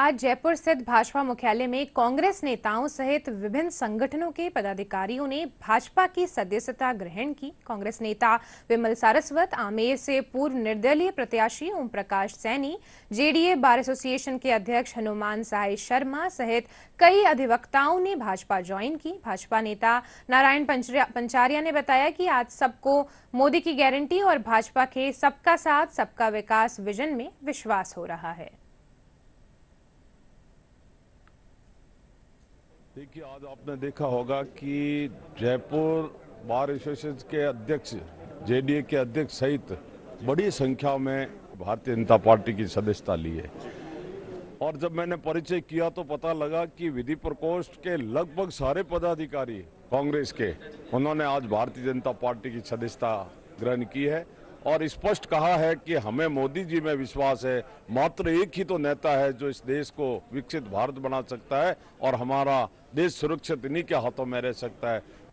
आज जयपुर स्थित भाजपा मुख्यालय में कांग्रेस नेताओं सहित विभिन्न संगठनों के पदाधिकारियों ने भाजपा की सदस्यता ग्रहण की कांग्रेस नेता विमल सारस्वत आमेर से पूर्व निर्दलीय प्रत्याशी Om Prakash Saini JDA bar association के अध्यक्ष हनुमान साय शर्मा सहित कई अधिवक्ताओं ने भाजपा ज्वाइन की भाजपा नेता नारायण पंचारिया ने बताया कि आज सबको मोदी की गारंटी और भाजपा के सबका साथ सबका विकास विजन में विश्वास हो रहा है देखिए आज आपने देखा होगा कि जयपुर बार एसोसिएशन के अध्यक्ष जेडीए के अध्यक्ष सहित बड़ी संख्या में भारतीय जनता पार्टी की सदस्यता ली है और जब मैंने परिचय किया तो पता लगा कि विधि प्रकोष्ठ के लगभग सारे पदाधिकारी कांग्रेस के उन्होंने आज भारतीय जनता पार्टी की सदस्यता ग्रहण की है और स्पष्ट कहा है कि हमें मोदी जी में विश्वास है मात्र एक ही तो नेता है जो इस देश को विकसित भारत बना सकता है और हमारा देश सुरक्षित इन्हीं के हाथों में रह सकता है